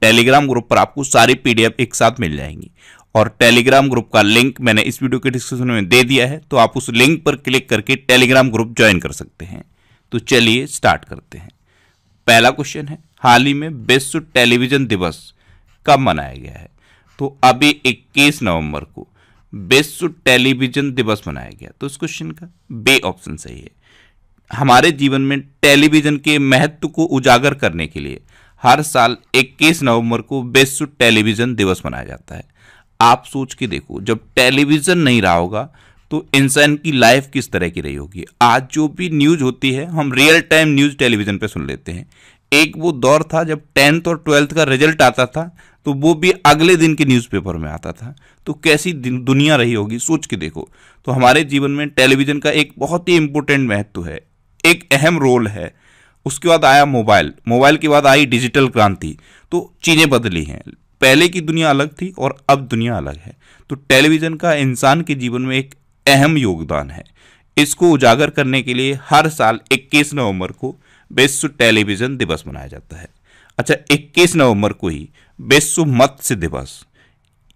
Telegram group पर आपको सारी पीडीएफ एक साथ मिल जाएंगी और टेलीग्राम ग्रुप का लिंक मैंने इस वीडियो के डिस्क्रिप्शन में दे दिया है तो आप उस लिंक पर क्लिक करके टेलीग्राम ग्रुप ज्वाइन कर सकते हैं तो चलिए स्टार्ट करते हैं पहला क्वेश्चन है हाल ही में विश्व टेलीविजन दिवस कब मनाया गया है तो अभी 21 नवंबर को विश्व टेलीविजन दिवस मनाया गया तो इस क्वेश्चन का बे ऑप्शन सही है हमारे जीवन में टेलीविजन के महत्व को उजागर करने के लिए हर साल 21 नवंबर को विश्व टेलीविज़न दिवस मनाया जाता है आप सोच के देखो जब टेलीविज़न नहीं रहा होगा तो इंसान की लाइफ किस तरह की रही होगी आज जो भी न्यूज़ होती है हम रियल टाइम न्यूज़ टेलीविज़न पर सुन लेते हैं एक वो दौर था जब टेंथ और ट्वेल्थ का रिजल्ट आता था तो वो भी अगले दिन के न्यूज़पेपर में आता था तो कैसी दुनिया रही होगी सोच के देखो तो हमारे जीवन में टेलीविज़न का एक बहुत ही इम्पोर्टेंट महत्व है एक अहम रोल है उसके बाद आया मोबाइल मोबाइल के बाद आई डिजिटल क्रांति तो चीज़ें बदली हैं पहले की दुनिया अलग थी और अब दुनिया अलग है तो टेलीविज़न का इंसान के जीवन में एक अहम योगदान है इसको उजागर करने के लिए हर साल 21 नवंबर को विश्व टेलीविज़न दिवस मनाया जाता है अच्छा 21 नवंबर को ही विश्व मत्स्य दिवस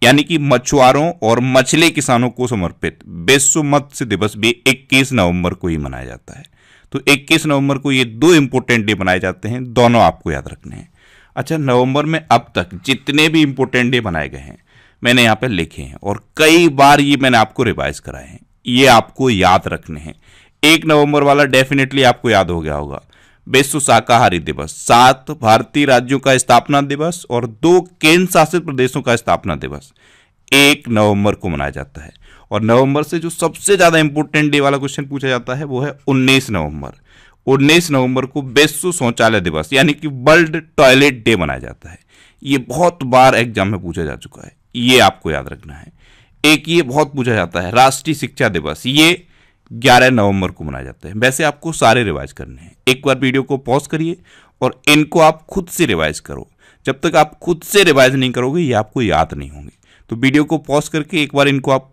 यानी कि मछुआरों और मछली किसानों को समर्पित विश्व मत्स्य दिवस भी 21 नवंबर को ही मनाया जाता है तो 21 नवंबर को ये दो इंपॉर्टेंट डे बनाए जाते हैं दोनों आपको याद रखने हैं अच्छा नवंबर में अब तक जितने भी इंपोर्टेंट डे बनाए गए हैं मैंने यहाँ पे लिखे हैं और कई बार ये मैंने आपको रिवाइज कराए हैं ये आपको याद रखने हैं एक नवंबर वाला डेफिनेटली आपको याद हो गया होगा विश्व शाकाहारी दिवस सात भारतीय राज्यों का स्थापना दिवस और दो केंद्र शासित प्रदेशों का स्थापना दिवस एक नवंबर को मनाया जाता है और नवंबर से जो सबसे ज़्यादा इंपॉर्टेंट डे वाला क्वेश्चन पूछा जाता है वो है उन्नीस नवंबर उन्नीस नवंबर को विश्व शौचालय दिवस यानी कि वर्ल्ड टॉयलेट डे मनाया जाता है ये बहुत बार एग्जाम में पूछा जा चुका है ये आपको याद रखना है एक ये बहुत पूछा जाता है राष्ट्रीय शिक्षा दिवस ये 11 नवंबर को मनाया जाता है वैसे आपको सारे रिवाइज करने हैं एक बार वीडियो को पॉज करिए और इनको आप खुद से रिवाइज करो जब तक आप खुद से रिवाइज नहीं करोगे ये आपको याद नहीं होंगे तो वीडियो को पॉज करके एक बार इनको आप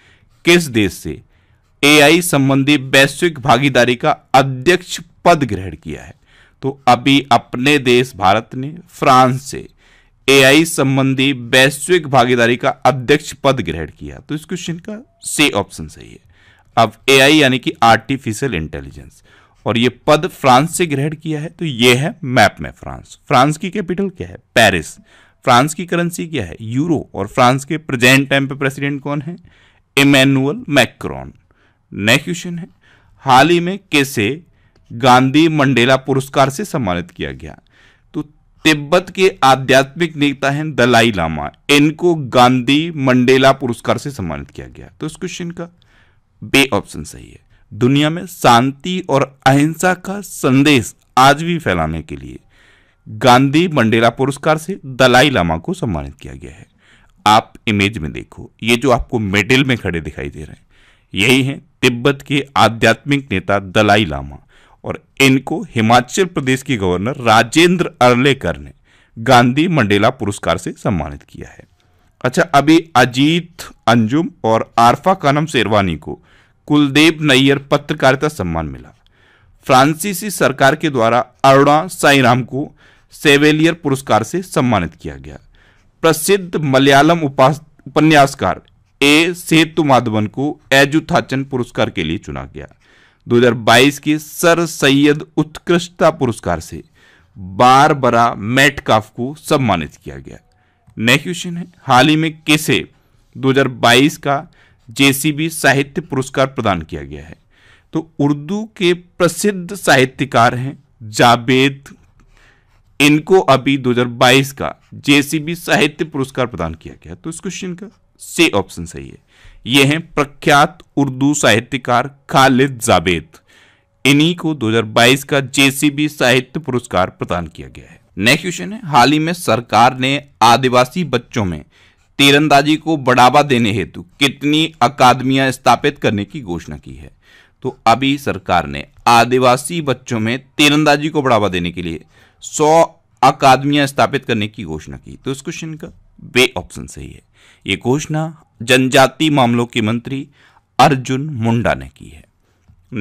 किस देश से एआई संबंधी वैश्विक भागीदारी का अध्यक्ष पद ग्रहण किया है तो अभी अपने देश भारत ने फ्रांस से एआई संबंधी वैश्विक भागीदारी का अध्यक्ष पद ग्रहण किया तो इस क्वेश्चन का से ऑप्शन सही है अब एआई यानी कि आर्टिफिशियल इंटेलिजेंस और ये पद फ्रांस से ग्रहण किया है तो ये है मैप में फ्रांस फ्रांस की कैपिटल क्या है पेरिस फ्रांस की करेंसी क्या है यूरो और फ्रांस के प्रेजेंट टाइम पे प्रेसिडेंट कौन है इमैनुअल मैक्रॉन नेक्स्ट क्वेश्चन है हाल ही में कैसे गांधी मंडेला पुरस्कार से सम्मानित किया गया तो तिब्बत के आध्यात्मिक नेता हैं दलाई लामा इनको गांधी मंडेला पुरस्कार से सम्मानित किया गया तो इस क्वेश्चन का बे ऑप्शन सही है दुनिया में शांति और अहिंसा का संदेश आज भी फैलाने के लिए गांधी मंडेला पुरस्कार से दलाई लामा को सम्मानित किया गया है आप इमेज में देखो ये जो आपको मेडल में खड़े दिखाई दे रहे हैं यही हैं तिब्बत के आध्यात्मिक नेता दलाई लामा और इनको हिमाचल प्रदेश के गवर्नर राजेंद्र अरलेकर ने गांधी मंडेला पुरस्कार से सम्मानित किया है अच्छा अभी अजीत अंजुम और आरफा कानम शेरवानी को कुलदेव नैयर पत्रकारिता सम्मान मिला फ्रांसीसी सरकार के द्वारा अरुणा साईराम को सेवेलियर पुरस्कार से सम्मानित किया गया प्रसिद्ध मलयालम उपन्यासकार ए सेतु माधवन को एजुथाचन पुरस्कार के लिए चुना गया 2022 के सर सैयद उत्कृष्टता पुरस्कार से बार बरा मैटकाफ को सम्मानित किया गया नेक्स्ट क्वेश्चन है हाल ही में किसे 2022 का जेसीबी साहित्य पुरस्कार प्रदान किया गया है तो उर्दू के प्रसिद्ध साहित्यकार हैं जावेद इनको अभी 2022 का जेसीबी साहित्य पुरस्कार प्रदान किया गया तो इस क्वेश्चन का से ऑप्शन सही है यह हैं प्रख्यात उर्दू साहित्यकार खालिद जावेद इन्हीं को 2022 का जेसीबी साहित्य पुरस्कार प्रदान किया गया है नेक्स्ट क्वेश्चन है हाल ही में सरकार ने आदिवासी बच्चों में तीरंदाजी को बढ़ावा देने हेतु कितनी अकादमियां स्थापित करने की घोषणा की है तो अभी सरकार ने आदिवासी बच्चों में तीरंदाजी को बढ़ावा देने के लिए सौ अकादमियां स्थापित करने की घोषणा की तो इस क्वेश्चन का बे ऑप्शन सही है ये घोषणा जनजाति मामलों के मंत्री अर्जुन मुंडा ने की है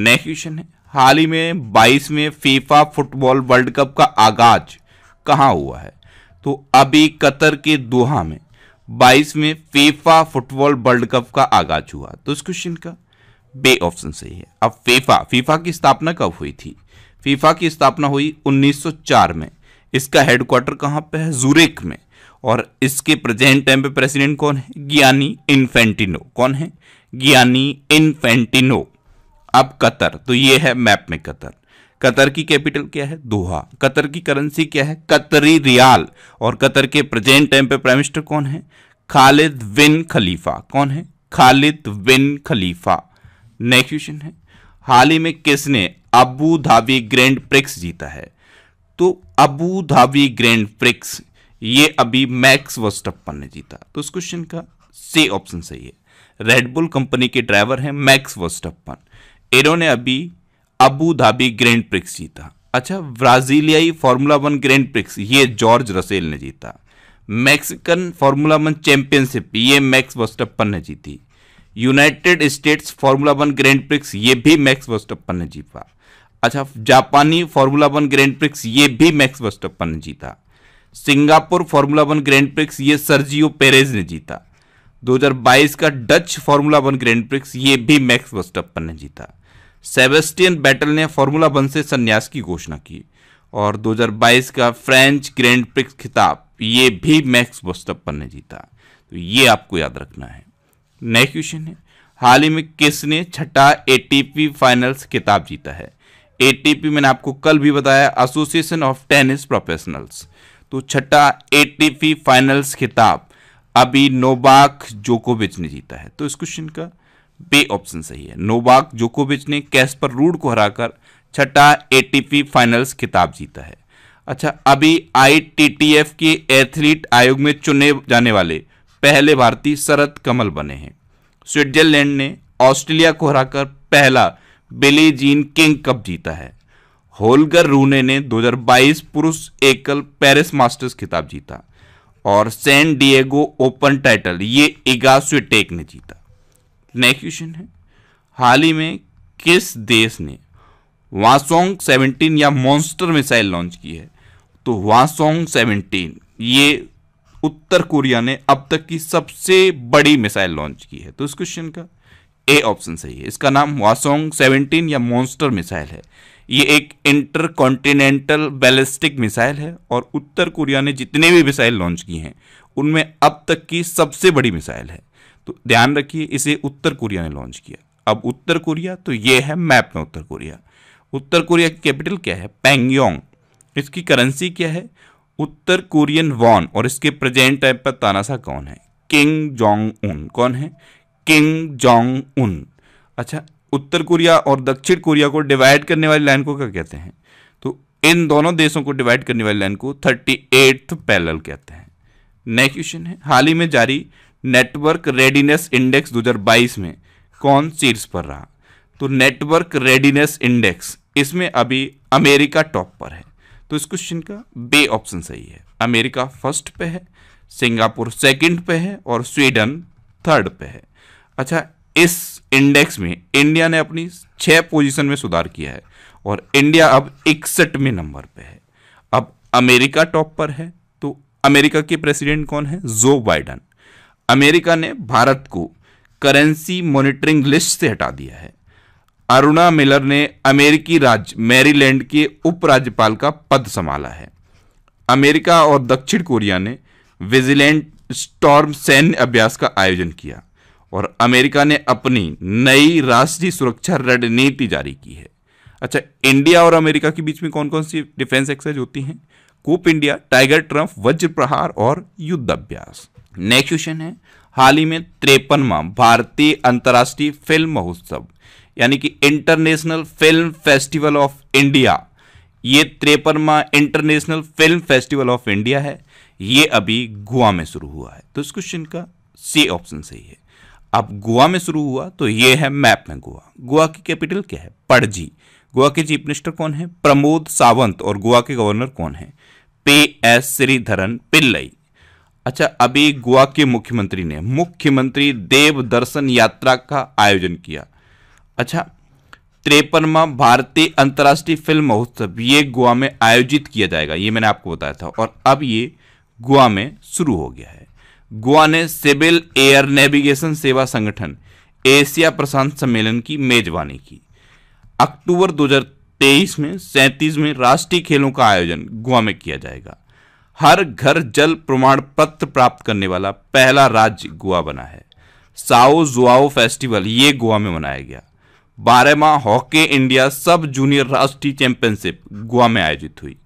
नेक्स्ट क्वेश्चन है हाल ही में बाईसवें फीफा फुटबॉल वर्ल्ड कप का आगाज कहां हुआ है तो अभी कतर के दोहा में 22 फीफा फुटबॉल वर्ल्ड कप का आगाज हुआ तो इस क्वेश्चन का बे ऑप्शन सही है अब फीफा फीफा की स्थापना कब हुई थी फीफा की स्थापना हुई 1904 में इसका हेडक्वार्टर कहाँ पे है जूरेक में और इसके प्रेजेंट टाइम पे प्रेसिडेंट कौन है गियानी इन्फेंटिनो कौन है गियानी इन्फेंटिनो अब कतर तो ये है मैप में कतर कतर की कैपिटल क्या है दोहा कतर की करेंसी क्या है कतरी रियाल और कतर के प्रेजेंट टाइम पे प्राइम मिनिस्टर कौन है खालिद बिन खलीफा कौन है Khalid bin Khalifa next question है हाल ही में किसने अबू धाबी ग्रैंड प्रिक्स जीता है तो अबू धाबी ग्रैंड प्रिक्स ये अभी मैक्स वस्टप्पन ने जीता तो इस क्वेश्चन का सी ऑप्शन सही है रेडबुल कंपनी के ड्राइवर हैं मैक्स वस्टप्पन इन्होंने अभी अबू धाबी ग्रैंड प्रिक्स जीता अच्छा ब्राजीलियाई फार्मूला वन ग्रैंड प्रिक्स ये जॉर्ज रसेल ने जीता मैक्सिकन फार्मूला वन चैंपियनशिप ये मैक्स वस्टप्पन ने जीती United States formula one Grand Prix ये भी मैक्स वर्स्टप्पन ने जीता अच्छा जापानी फार्मूला वन ग्रैंड प्रिक्स ये भी मैक्स वर्स्टप्पन ने जीता Singapore formula one Grand Prix ये सर्जियो पेरेज ने जीता 2022 का Dutch formula one Grand Prix ये भी मैक्स वर्स्टप्पन ने जीता सेबेस्टियन बैटल ने फार्मूला वन से संन्यास की घोषणा की और 2022 का फ्रेंच ग्रैंड प्रिक्स खिताब ये भी मैक्स वर्स्टप्पन ने जीता तो ये आपको याद रखना है नेक्स्ट क्वेश्चन है हाल ही में किसने छठा एटीपी फाइनल्स खिताब जीता है एटीपी मैंने आपको कल भी बताया एसोसिएशन ऑफ टेनिस प्रोफेशनल्स तो छठा एटीपी फाइनल्स खिताब अभी नोबाक जोकोविच ने जीता है तो इस क्वेश्चन का बे ऑप्शन सही है नोबाक जोकोविच ने कैस्पर रूड को हराकर छठा एटीपी फाइनल्स खिताब जीता है अच्छा अभी आईटीटीएफ के एथलीट आयोग में चुने जाने वाले पहले भारतीय शरद कमल बने हैं स्विट्जरलैंड ने ऑस्ट्रेलिया को हराकर पहला बिली जीन किंग कप जीता है होलगर रूने ने 2022 पुरुष एकल पेरिस मास्टर्स खिताब जीता और सैन डिएगो ओपन टाइटल ये इगा स्विटेक ने जीता नेक्स्ट क्वेश्चन है हाल ही में किस देश ने वासोंग 17 या मॉन्स्टर मिसाइल लॉन्च की है तो वासोंग 17 ये उत्तर कोरिया ने अब तक की सबसे बड़ी मिसाइल लॉन्च की है तो इस क्वेश्चन का ए ऑप्शन सही है इसका नाम वासोंग 17 या मॉन्स्टर मिसाइल है ये एक इंटर कॉन्टिनेंटल बैलिस्टिक मिसाइल है और उत्तर कोरिया ने जितने भी मिसाइल लॉन्च किए हैं उनमें अब तक की सबसे बड़ी मिसाइल है तो ध्यान रखिए इसे उत्तर कोरिया ने लॉन्च किया अब उत्तर कोरिया तो ये है मैप में उत्तर कोरिया उत्तर कोरिया की कैपिटल क्या है पेंगयोंग इसकी करेंसी क्या है उत्तर कोरियन वॉन और इसके प्रेजेंट टाइम पर तानासा कौन है किंग जोंग उन कौन है किंग जोंग उन अच्छा उत्तर कोरिया और दक्षिण कोरिया को डिवाइड करने वाली लाइन को क्या कहते हैं तो इन दोनों देशों को डिवाइड करने वाली लाइन को थर्टी एट्थ पैरल कहते हैं नेक्स्ट क्वेश्चन है हाल ही में जारी नेटवर्क रेडीनेस इंडेक्स 2022 में कौन सीर्स पर रहा तो नेटवर्क रेडीनेस इंडेक्स इसमें अभी अमेरिका टॉप पर है तो इस क्वेश्चन का बे ऑप्शन सही है अमेरिका फर्स्ट पे है सिंगापुर सेकंड पे है और स्वीडन थर्ड पे है अच्छा इस इंडेक्स में इंडिया ने अपनी छह पोजीशन में सुधार किया है और इंडिया अब इकसठवें नंबर पे है अब अमेरिका टॉप पर है तो अमेरिका के प्रेसिडेंट कौन है जो बाइडन अमेरिका ने भारत को करेंसी मॉनिटरिंग लिस्ट से हटा दिया है अरुणा मिलर ने अमेरिकी राज्य मैरीलैंड के उपराज्यपाल का पद संभाला है अमेरिका और दक्षिण कोरिया ने विजिलेंट स्टॉर्म सैन्य अभ्यास का आयोजन किया और अमेरिका ने अपनी नई राष्ट्रीय सुरक्षा रणनीति जारी की है अच्छा इंडिया और अमेरिका के बीच में कौन कौन सी डिफेंस एक्सरसाइज होती हैं कूप इंडिया टाइगर ट्रम्प वज्र प्रहार और अभ्यास नेक्स्ट क्वेश्चन है हाल ही में त्रेपनवा भारतीय अंतर्राष्ट्रीय फिल्म महोत्सव यानी कि international film festival of India ये त्रेपनवा international film festival of India है ये अभी गोवा में शुरू हुआ है तो इस क्वेश्चन का सी ऑप्शन सही है अब गोवा में शुरू हुआ तो ये है मैप में गोवा गोवा की कैपिटल क्या है पड़जी गोवा के चीफ मिनिस्टर कौन है प्रमोद सावंत और गोवा के गवर्नर कौन है पे एस श्रीधरन पिल्लई अच्छा अभी गोवा के मुख्यमंत्री ने मुख्यमंत्री देव दर्शन यात्रा का आयोजन किया अच्छा त्रेपनवा भारतीय अंतर्राष्ट्रीय फिल्म महोत्सव ये गोवा में आयोजित किया जाएगा ये मैंने आपको बताया था और अब ये गोवा में शुरू हो गया है गोवा ने सिविल एयर नेविगेशन सेवा संगठन एशिया प्रशांत सम्मेलन की मेजबानी की अक्टूबर 2023 में सैंतीस में राष्ट्रीय खेलों का आयोजन गोवा में किया जाएगा हर घर जल प्रमाण पत्र प्राप्त करने वाला पहला राज्य गोवा बना है साओ जुआओ फेस्टिवल ये गोवा में मनाया गया बारहवा हॉकी इंडिया सब जूनियर राष्ट्रीय चैंपियनशिप गोवा में आयोजित हुई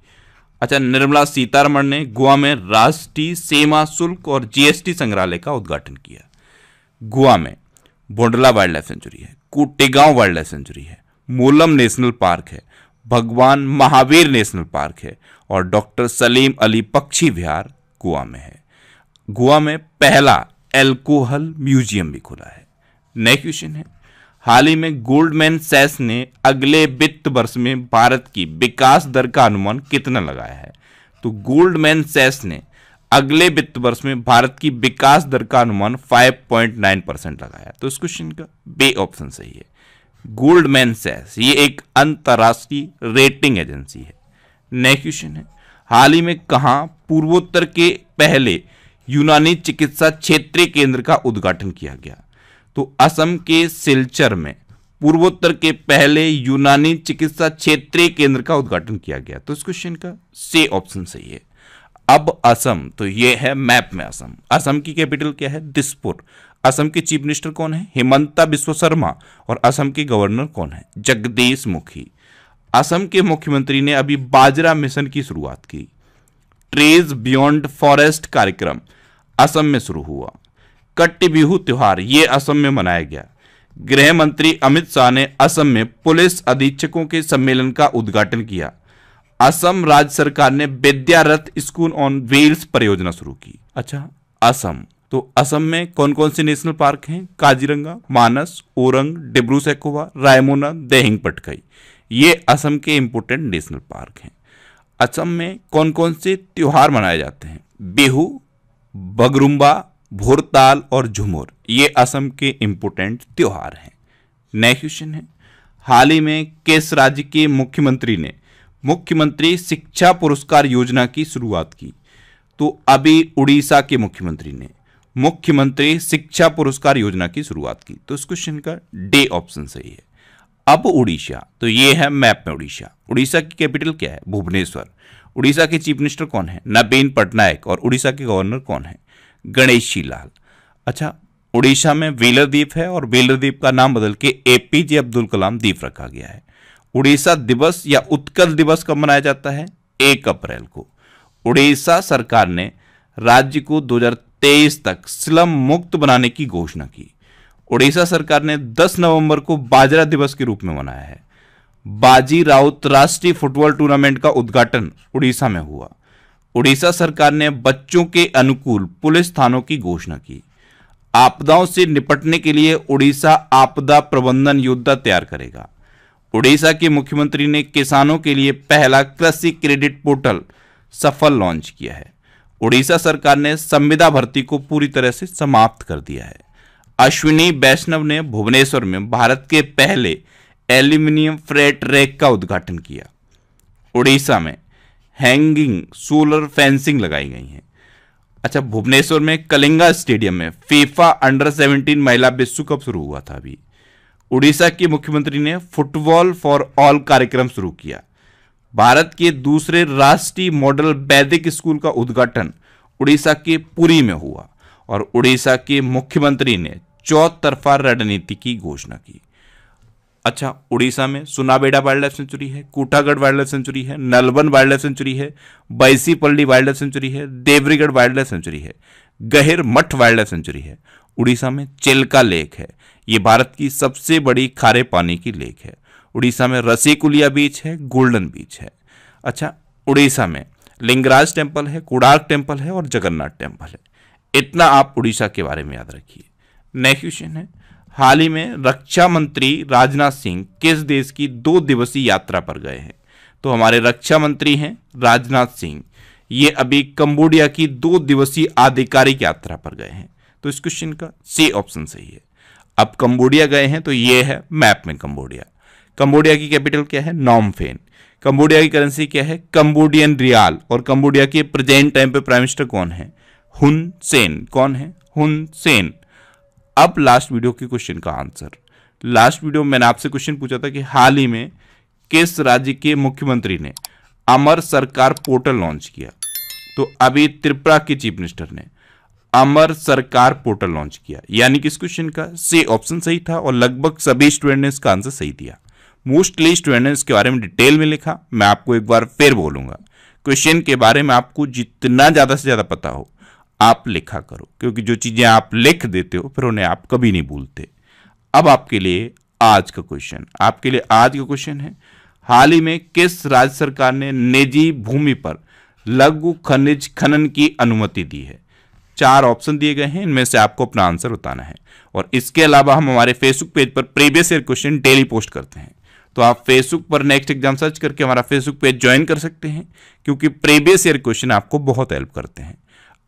अच्छा निर्मला सीतारमण ने गोवा में राष्ट्रीय सीमा शुल्क और जीएसटी संग्रहालय का उद्घाटन किया गोवा में बोंडला वाइल्ड लाइफ सेंचुरी है कुटेगांव वाइल्ड लाइफ सेंचुरी है मूलम नेशनल पार्क है भगवान महावीर नेशनल पार्क है और डॉक्टर सलीम अली पक्षी विहार गोवा में है गोवा में पहला एल्कोहल म्यूजियम भी खुला है नेक्स्ट क्वेश्चन है हाल ही में गोल्डमैन सैस ने अगले वित्त वर्ष में भारत की विकास दर का अनुमान कितना लगाया है तो गोल्डमैन सैस ने अगले वित्त वर्ष में भारत की विकास दर का अनुमान 5.9 परसेंट लगाया तो इस क्वेश्चन का बे ऑप्शन सही है गोल्डमैन सैस ये एक अंतर्राष्ट्रीय रेटिंग एजेंसी है नेक्स्ट क्वेश्चन है हाल ही में कहा पूर्वोत्तर के पहले यूनानी चिकित्सा क्षेत्रीय केंद्र का उद्घाटन किया गया तो असम के सिलचर में पूर्वोत्तर के पहले यूनानी चिकित्सा क्षेत्रीय केंद्र का उद्घाटन किया गया तो इस क्वेश्चन का से ऑप्शन सही है अब असम तो यह है मैप में असम असम की कैपिटल क्या है दिसपुर असम के चीफ मिनिस्टर कौन है हेमंता बिश्व शर्मा और असम के गवर्नर कौन है जगदीश मुखी असम के मुख्यमंत्री ने अभी बाजरा मिशन की शुरुआत की ट्रेज बियॉन्ड फॉरेस्ट कार्यक्रम असम में शुरू हुआ कट्टी बिहू त्यौहार ये असम में मनाया गया गृह मंत्री अमित शाह ने असम में पुलिस अधीक्षकों के सम्मेलन का उद्घाटन किया असम राज्य सरकार ने विद्यारथ स्कूल ऑन व्हील्स परियोजना शुरू की अच्छा असम तो असम में कौन कौन से नेशनल पार्क हैं काजीरंगा मानस ओरंग डिब्रू सैकोवा रायमोना देहिंग पटकई ये असम के इम्पोर्टेंट नेशनल पार्क हैं असम में कौन कौन से त्यौहार मनाए जाते हैं बिहू बगरुम्बा भोरताल और झुमर ये असम के इम्पोर्टेंट त्यौहार हैं नया क्वेश्चन है हाल ही में किस राज्य के मुख्यमंत्री ने मुख्यमंत्री शिक्षा पुरस्कार योजना की शुरुआत की तो अभी उड़ीसा के मुख्यमंत्री ने मुख्यमंत्री शिक्षा पुरस्कार योजना की शुरुआत की तो इस क्वेश्चन का डे ऑप्शन सही है अब उड़ीसा तो ये है मैप में उड़ीसा उड़ीसा की कैपिटल क्या है भुवनेश्वर उड़ीसा के चीफ मिनिस्टर कौन है नवीन पटनायक और उड़ीसा के गवर्नर कौन है गणेशी लाल अच्छा उड़ीसा में व्हीलर द्वीप है और व्हीलर द्वीप का नाम बदल के ए अब्दुल कलाम द्वीप रखा गया है उड़ीसा दिवस या उत्कल दिवस कब मनाया जाता है एक अप्रैल को उड़ीसा सरकार ने राज्य को 2023 तक स्लम मुक्त बनाने की घोषणा की उड़ीसा सरकार ने 10 नवंबर को बाजरा दिवस के रूप में मनाया है बाजी राउत राष्ट्रीय फुटबॉल टूर्नामेंट का उद्घाटन उड़ीसा में हुआ उड़ीसा सरकार ने बच्चों के अनुकूल पुलिस थानों की घोषणा की आपदाओं से निपटने के लिए उड़ीसा आपदा प्रबंधन योद्धा तैयार करेगा उड़ीसा के मुख्यमंत्री ने किसानों के लिए पहला कृषि क्रेडिट पोर्टल सफल लॉन्च किया है उड़ीसा सरकार ने संविदा भर्ती को पूरी तरह से समाप्त कर दिया है अश्विनी वैष्णव ने भुवनेश्वर में भारत के पहले एल्यूमिनियम फ्रेट रैक का उद्घाटन किया उड़ीसा में हैंगिंग सोलर फेंसिंग लगाई गई हैं अच्छा भुवनेश्वर में कलिंगा स्टेडियम में फीफा अंडर 17 महिला विश्व कप शुरू हुआ था अभी उड़ीसा के मुख्यमंत्री ने फुटबॉल फॉर ऑल कार्यक्रम शुरू किया भारत के दूसरे राष्ट्रीय मॉडल वैदिक स्कूल का उद्घाटन उड़ीसा के पुरी में हुआ और उड़ीसा के मुख्यमंत्री ने चौतरफा रणनीति की घोषणा की अच्छा उड़ीसा में सुनाबेड़ा वाइल्ड लाइफ सेंचुरी है कोटागढ़ वाइल्ड लाइफ सेंचुरी है नलबन वाइल्ड लाइफ सेंचुरी है बैसीपल्ली वाइल्ड लाइफ सेंचुरी है देवरीगढ़ वाइल्ड लाइफ सेंचुरी है गहिर मठ वाइल्ड लाइफ सेंचुरी है उड़ीसा में चेलका लेक है ये भारत की सबसे बड़ी खारे पानी की लेक है उड़ीसा में रसीकुलिया बीच है गोल्डन बीच है अच्छा उड़ीसा में लिंगराज टेम्पल है कुड़ार्क टेम्पल है और जगन्नाथ टेम्पल है इतना आप उड़ीसा के बारे में याद रखिए नेक्स्ट क्वेश्चन है हाल ही में रक्षा मंत्री राजनाथ सिंह किस देश की दो दिवसीय यात्रा पर गए हैं तो हमारे रक्षा मंत्री हैं राजनाथ सिंह ये अभी कंबोडिया की दो दिवसीय आधिकारिक यात्रा पर गए हैं तो इस क्वेश्चन का सी ऑप्शन सही है अब कंबोडिया गए हैं तो ये है मैप में कंबोडिया कंबोडिया की कैपिटल क्या है नॉमफेन कंबोडिया की करेंसी क्या है कंबोडियन रियाल और कंबोडिया के प्रेजेंट टाइम पे प्राइम मिनिस्टर कौन है हुन सेन कौन है हुन सेन अब लास्ट वीडियो के क्वेश्चन का आंसर लास्ट वीडियो में मैंने आपसे क्वेश्चन पूछा था कि हाल ही में किस राज्य के मुख्यमंत्री ने अमर सरकार पोर्टल लॉन्च किया तो अभी त्रिपुरा के चीफ मिनिस्टर ने अमर सरकार पोर्टल लॉन्च किया यानी कि इस क्वेश्चन का से ऑप्शन सही था और लगभग सभी स्टूडेंट ने इसका आंसर सही दिया मोस्टली स्टूडेंट ने इसके बारे में डिटेल में लिखा मैं आपको एक बार फिर बोलूंगा क्वेश्चन के बारे में आपको जितना ज़्यादा से ज़्यादा पता हो आप लिखा करो क्योंकि जो चीज़ें आप लिख देते हो फिर उन्हें आप कभी नहीं भूलते अब आपके लिए आज का क्वेश्चन आपके लिए आज का क्वेश्चन है हाल ही में किस राज्य सरकार ने निजी भूमि पर लघु खनिज खनन की अनुमति दी है चार ऑप्शन दिए गए हैं इनमें से आपको अपना आंसर बताना है और इसके अलावा हम हमारे फेसबुक पेज पर previous year question daily post करते हैं तो आप फेसबुक पर नेक्स्ट एग्जाम सर्च करके हमारा फेसबुक पेज ज्वाइन कर सकते हैं क्योंकि प्रीवियस ईयर क्वेश्चन आपको बहुत हेल्प करते हैं